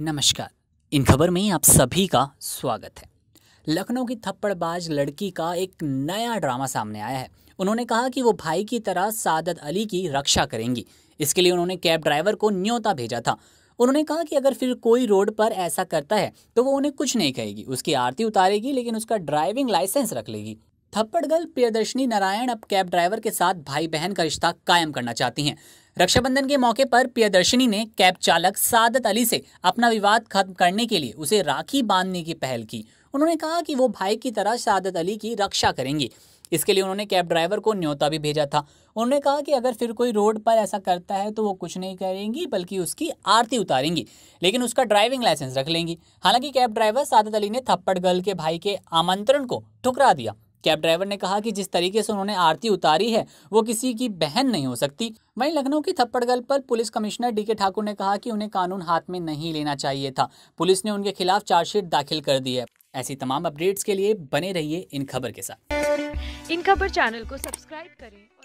नमस्कार इन खबर में आप सभी का स्वागत है लखनऊ की थप्पड़बाज लड़की का एक नया ड्रामा सामने आया है उन्होंने कहा कि वो भाई की तरह सादत अली की रक्षा करेंगी इसके लिए उन्होंने कैब ड्राइवर को न्योता भेजा था उन्होंने कहा कि अगर फिर कोई रोड पर ऐसा करता है तो वो उन्हें कुछ नहीं कहेगी उसकी आरती उतारेगी लेकिन उसका ड्राइविंग लाइसेंस रख लेगी थप्पड़गल प्रियदर्शनी नारायण अब कैब ड्राइवर के साथ भाई बहन का रिश्ता कायम करना चाहती हैं रक्षाबंधन के मौके पर प्रियदर्शनी ने कैब चालक सादत अली से अपना विवाद खत्म करने के लिए उसे राखी बांधने की पहल की उन्होंने कहा कि वो भाई की तरह सादत अली की रक्षा करेंगी इसके लिए उन्होंने कैब ड्राइवर को न्योता भी भेजा था उन्होंने कहा कि अगर फिर कोई रोड पर ऐसा करता है तो वो कुछ नहीं करेंगी बल्कि उसकी आरती उतारेंगी लेकिन उसका ड्राइविंग लाइसेंस रख लेंगी हालांकि कैब ड्राइवर सादत अली ने थप्पड़ गर्ल के भाई के आमंत्रण को ठुकरा दिया कैब ड्राइवर ने कहा कि जिस तरीके से उन्होंने आरती उतारी है वो किसी की बहन नहीं हो सकती वहीं लखनऊ की थप्पड़गल पर पुलिस कमिश्नर डीके ठाकुर ने कहा कि उन्हें कानून हाथ में नहीं लेना चाहिए था पुलिस ने उनके खिलाफ चार्जशीट दाखिल कर दी है ऐसी तमाम अपडेट्स के लिए बने रहिए इन खबर के साथ इन खबर चैनल को सब्सक्राइब करें